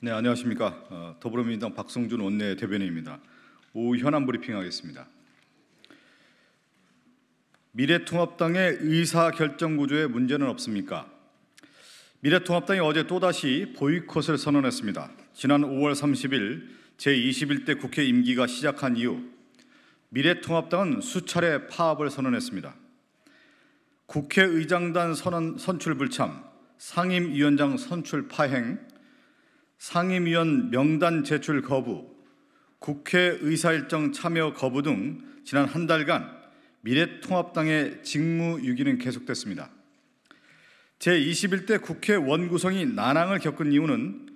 네, 안녕하십니까. 어, 더불어민주당 박성준 원내 대변인입니다. 오후 현안 브리핑하겠습니다. 미래통합당의 의사결정구조에 문제는 없습니까? 미래통합당이 어제 또다시 보이콧을 선언했습니다. 지난 5월 30일 제21대 국회 임기가 시작한 이후 미래통합당은 수차례 파업을 선언했습니다. 국회의장단 선언 선출 불참, 상임위원장 선출 파행, 상임위원 명단 제출 거부, 국회 의사일정 참여 거부 등 지난 한 달간 미래통합당의 직무유기는 계속됐습니다. 제21대 국회 원구성이 난항을 겪은 이유는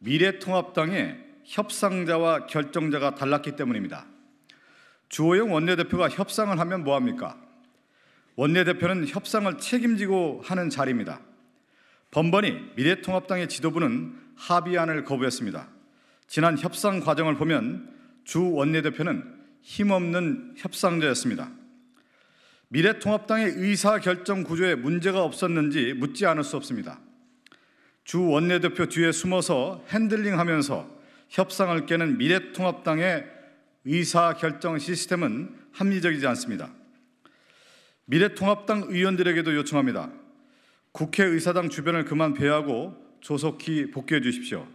미래통합당의 협상자와 결정자가 달랐기 때문입니다. 주호영 원내대표가 협상을 하면 뭐합니까? 원내대표는 협상을 책임지고 하는 자리입니다. 번번이 미래통합당의 지도부는 합의안을 거부했습니다. 지난 협상 과정을 보면 주 원내대표는 힘없는 협상자였습니다. 미래통합당의 의사결정 구조에 문제가 없었는지 묻지 않을 수 없습니다. 주 원내대표 뒤에 숨어서 핸들링하면서 협상을 깨는 미래통합당의 의사결정 시스템은 합리적이지 않습니다. 미래통합당 의원들에게도 요청합니다. 국회의사당 주변을 그만 배하고 조속히 복귀해 주십시오.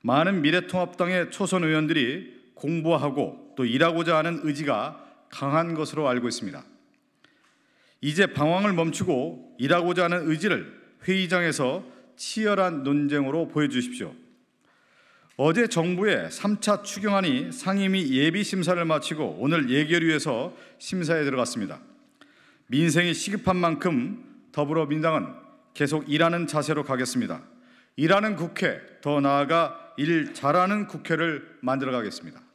많은 미래통합당의 초선 의원들이 공부하고 또 일하고자 하는 의지가 강한 것으로 알고 있습니다. 이제 방황을 멈추고 일하고자 하는 의지를 회의장에서 치열한 논쟁으로 보여주십시오. 어제 정부의 3차 추경안이 상임위 예비 심사를 마치고 오늘 예결위에서 심사에 들어갔습니다. 민생이 시급한 만큼 더불어민당은 계속 일하는 자세로 가겠습니다. 일하는 국회, 더 나아가 일 잘하는 국회를 만들어 가겠습니다.